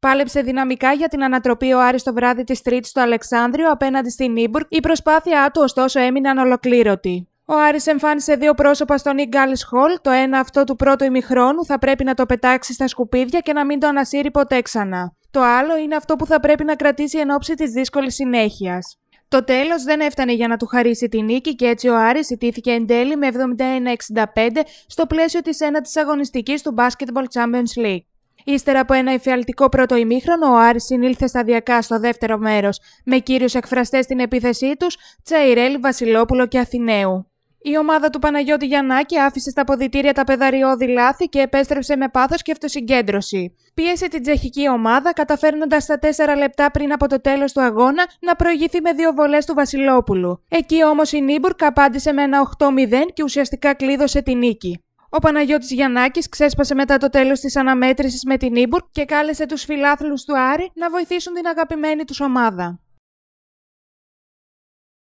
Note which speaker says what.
Speaker 1: Πάλεψε δυναμικά για την ανατροπή ο Άρης το βράδυ της Τρίτης στο Αλεξάνδριο απέναντι στην Νίμπουργκ, η προσπάθειά του ωστόσο έμειναν ολοκλήρωτη. Ο Άρης εμφάνισε δύο πρόσωπα στον Ιγκάλις Χολ, το ένα αυτό του πρώτου ημιχρόνου θα πρέπει να το πετάξει στα σκουπίδια και να μην το ανασύρει ποτέ ξανά. Το άλλο είναι αυτό που θα πρέπει να κρατήσει εν ώψη της δύσκολης συνέχειας. Το τέλος δεν έφτανε για να του χαρίσει τη νίκη και έτσι ο Άρης ιτήθηκε εν τέλει με 71-65 στο πλαίσιο της ένατης αγωνιστικής του Basketball Champions League. Ύστερα από ένα εφιαλτικό πρώτο ημίχρονο, ο Άρης συνήλθε σταδιακά στο δεύτερο μέρος, με κύριους εκφραστές στην επίθεσή τους Τσαϊρέλ, Βασιλόπουλο και Αθηναίου. Η ομάδα του Παναγιώτη Γιαννάκη άφησε στα ποδητήρια τα πεδαριώδη λάθη και επέστρεψε με πάθος και αυτοσυγκέντρωση. Πίεσε την τσεχική ομάδα, καταφέρνοντας στα 4 λεπτά πριν από το τέλος του αγώνα να προηγηθεί με δύο βολές του Βασιλόπουλου. Εκεί όμως η Νίμπουρκ απάντησε με ένα 8-0 και ουσιαστικά κλείδωσε την νίκη. Ο Παναγιώτης Γιαννάκης ξέσπασε μετά το τέλος της αναμέτρησης με την Νίμπουρκ και κάλεσε τους φιλάθλους του Άρη να βοηθήσουν την αγαπημένη τους ομάδα.